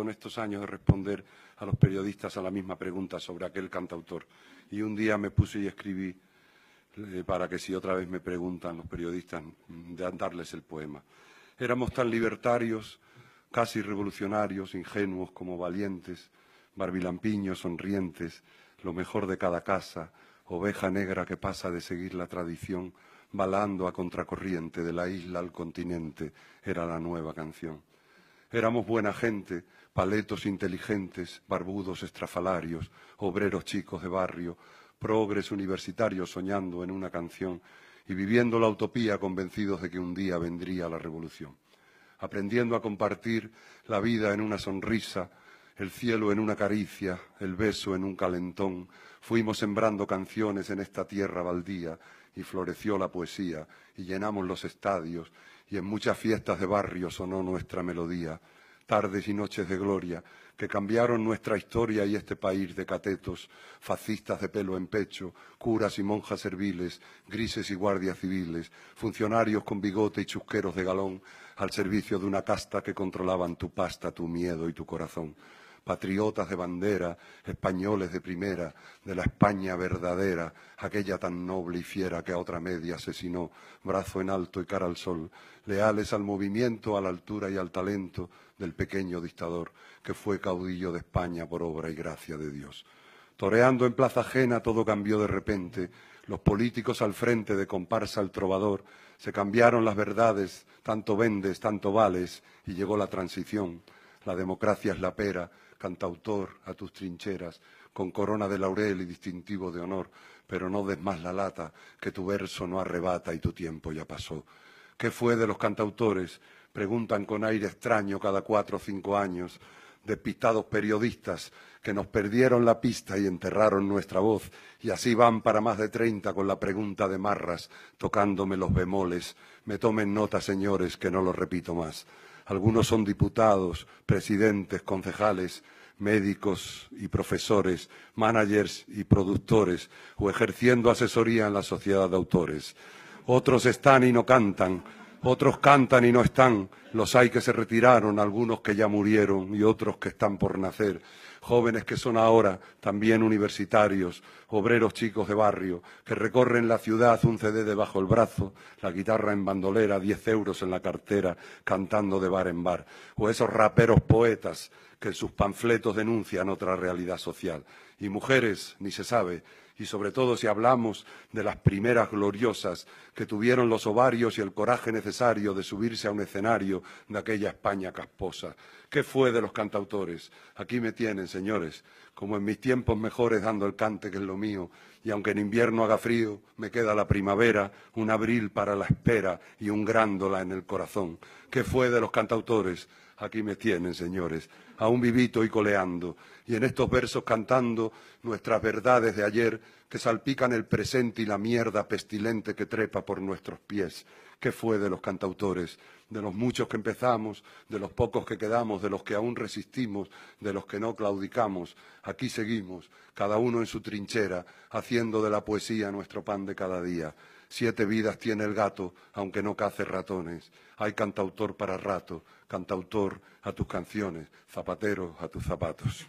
en estos años de responder a los periodistas a la misma pregunta sobre aquel cantautor. Y un día me puse y escribí eh, para que si otra vez me preguntan los periodistas, mm, de darles el poema. Éramos tan libertarios, casi revolucionarios, ingenuos como valientes, barbilampiños, sonrientes, lo mejor de cada casa, oveja negra que pasa de seguir la tradición, balando a contracorriente de la isla al continente, era la nueva canción. Éramos buena gente, paletos inteligentes, barbudos estrafalarios, obreros chicos de barrio, progres universitarios soñando en una canción y viviendo la utopía convencidos de que un día vendría la revolución. Aprendiendo a compartir la vida en una sonrisa, el cielo en una caricia, el beso en un calentón, fuimos sembrando canciones en esta tierra baldía y floreció la poesía y llenamos los estadios y en muchas fiestas de barrio sonó nuestra melodía, tardes y noches de gloria que cambiaron nuestra historia y este país de catetos, fascistas de pelo en pecho, curas y monjas serviles, grises y guardias civiles, funcionarios con bigote y chusqueros de galón, al servicio de una casta que controlaban tu pasta, tu miedo y tu corazón patriotas de bandera, españoles de primera, de la España verdadera, aquella tan noble y fiera que a otra media asesinó, brazo en alto y cara al sol, leales al movimiento, a la altura y al talento del pequeño dictador que fue caudillo de España por obra y gracia de Dios. Toreando en plaza ajena todo cambió de repente, los políticos al frente de comparsa al trovador, se cambiaron las verdades, tanto vendes, tanto vales, y llegó la transición. La democracia es la pera, cantautor, a tus trincheras, con corona de laurel y distintivo de honor, pero no des más la lata, que tu verso no arrebata y tu tiempo ya pasó. ¿Qué fue de los cantautores? Preguntan con aire extraño cada cuatro o cinco años, despistados periodistas que nos perdieron la pista y enterraron nuestra voz, y así van para más de treinta con la pregunta de Marras, tocándome los bemoles. Me tomen nota, señores, que no lo repito más. Algunos son diputados, presidentes, concejales, médicos y profesores, managers y productores, o ejerciendo asesoría en la sociedad de autores. Otros están y no cantan, otros cantan y no están, los hay que se retiraron, algunos que ya murieron y otros que están por nacer, jóvenes que son ahora también universitarios, obreros chicos de barrio, que recorren la ciudad un CD debajo el brazo, la guitarra en bandolera, diez euros en la cartera, cantando de bar en bar, o esos raperos poetas que en sus panfletos denuncian otra realidad social. Y mujeres, ni se sabe, y sobre todo si hablamos de las primeras gloriosas que tuvieron los ovarios y el coraje necesario de subirse a un escenario de aquella España casposa. ¿Qué fue de los cantautores? Aquí me tienen, señores, como en mis tiempos mejores dando el cante que es lo mío y aunque en invierno haga frío, me queda la primavera, un abril para la espera y un grándola en el corazón. ¿Qué fue de los cantautores? Aquí me tienen, señores, aún vivito y coleando, y en estos versos cantando nuestras verdades de ayer que salpican el presente y la mierda pestilente que trepa por nuestros pies. ¿Qué fue de los cantautores? De los muchos que empezamos, de los pocos que quedamos, de los que aún resistimos, de los que no claudicamos. Aquí seguimos, cada uno en su trinchera, de la poesía nuestro pan de cada día. Siete vidas tiene el gato, aunque no cace ratones. Hay cantautor para rato, cantautor a tus canciones, zapatero a tus zapatos.